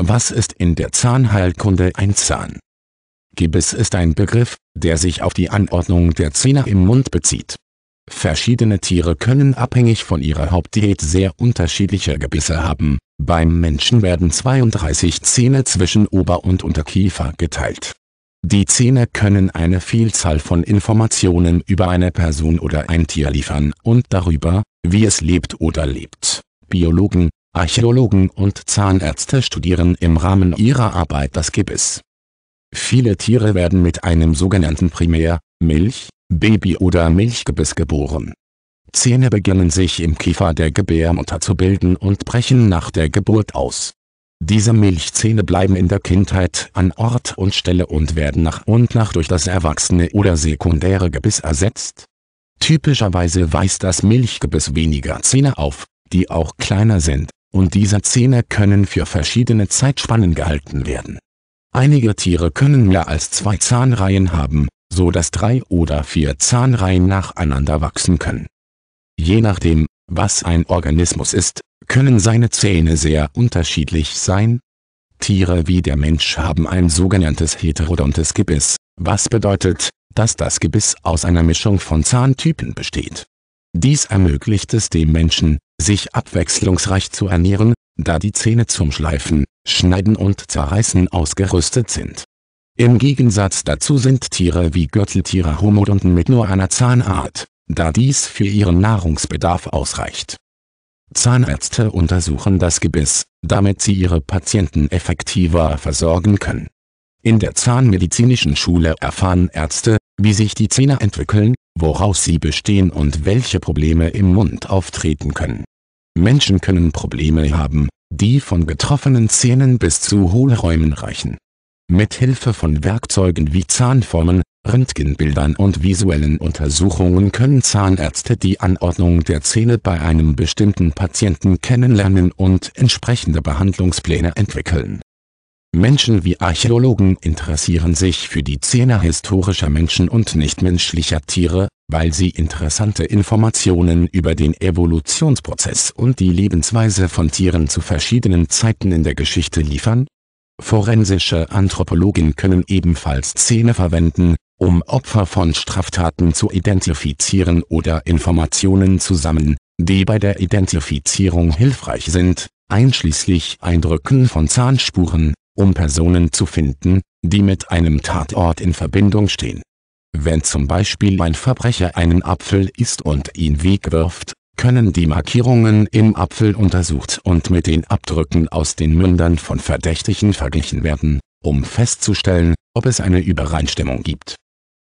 Was ist in der Zahnheilkunde ein Zahn? Gebiss ist ein Begriff, der sich auf die Anordnung der Zähne im Mund bezieht. Verschiedene Tiere können abhängig von ihrer Hauptdiät sehr unterschiedliche Gebisse haben. Beim Menschen werden 32 Zähne zwischen Ober- und Unterkiefer geteilt. Die Zähne können eine Vielzahl von Informationen über eine Person oder ein Tier liefern und darüber, wie es lebt oder lebt. Biologen, Archäologen und Zahnärzte studieren im Rahmen ihrer Arbeit das Gebiss. Viele Tiere werden mit einem sogenannten Primär-, Milch-, Baby- oder Milchgebiss geboren. Zähne beginnen sich im Kiefer der Gebärmutter zu bilden und brechen nach der Geburt aus. Diese Milchzähne bleiben in der Kindheit an Ort und Stelle und werden nach und nach durch das erwachsene oder sekundäre Gebiss ersetzt. Typischerweise weist das Milchgebiss weniger Zähne auf, die auch kleiner sind und diese Zähne können für verschiedene Zeitspannen gehalten werden. Einige Tiere können mehr als zwei Zahnreihen haben, so dass drei oder vier Zahnreihen nacheinander wachsen können. Je nachdem, was ein Organismus ist, können seine Zähne sehr unterschiedlich sein. Tiere wie der Mensch haben ein sogenanntes heterodontes Gebiss, was bedeutet, dass das Gebiss aus einer Mischung von Zahntypen besteht. Dies ermöglicht es dem Menschen, sich abwechslungsreich zu ernähren, da die Zähne zum Schleifen, Schneiden und Zerreißen ausgerüstet sind. Im Gegensatz dazu sind Tiere wie Gürteltiere Homodonten mit nur einer Zahnart, da dies für ihren Nahrungsbedarf ausreicht. Zahnärzte untersuchen das Gebiss, damit sie ihre Patienten effektiver versorgen können. In der zahnmedizinischen Schule erfahren Ärzte, wie sich die Zähne entwickeln, woraus sie bestehen und welche Probleme im Mund auftreten können. Menschen können Probleme haben, die von getroffenen Zähnen bis zu Hohlräumen reichen. Mit Hilfe von Werkzeugen wie Zahnformen, Röntgenbildern und visuellen Untersuchungen können Zahnärzte die Anordnung der Zähne bei einem bestimmten Patienten kennenlernen und entsprechende Behandlungspläne entwickeln Menschen wie Archäologen interessieren sich für die Zähne historischer Menschen und nichtmenschlicher Tiere, weil sie interessante Informationen über den Evolutionsprozess und die Lebensweise von Tieren zu verschiedenen Zeiten in der Geschichte liefern? Forensische Anthropologen können ebenfalls Zähne verwenden, um Opfer von Straftaten zu identifizieren oder Informationen zu sammeln, die bei der Identifizierung hilfreich sind, einschließlich Eindrücken von Zahnspuren, um Personen zu finden, die mit einem Tatort in Verbindung stehen. Wenn zum Beispiel ein Verbrecher einen Apfel isst und ihn wegwirft, können die Markierungen im Apfel untersucht und mit den Abdrücken aus den Mündern von Verdächtigen verglichen werden, um festzustellen, ob es eine Übereinstimmung gibt